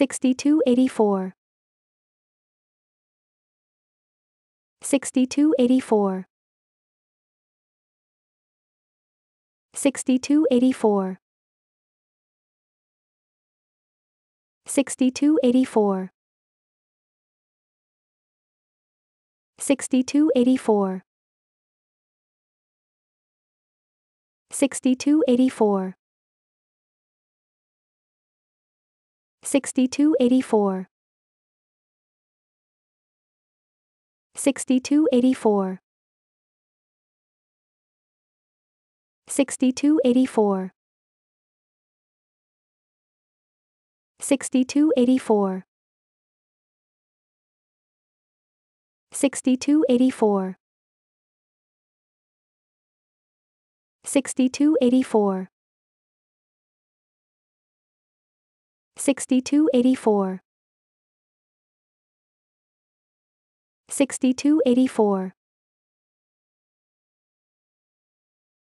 6284 6284 6284 6284 6284 6284 6284 6284 6284 6284 6284 6284 6284 6284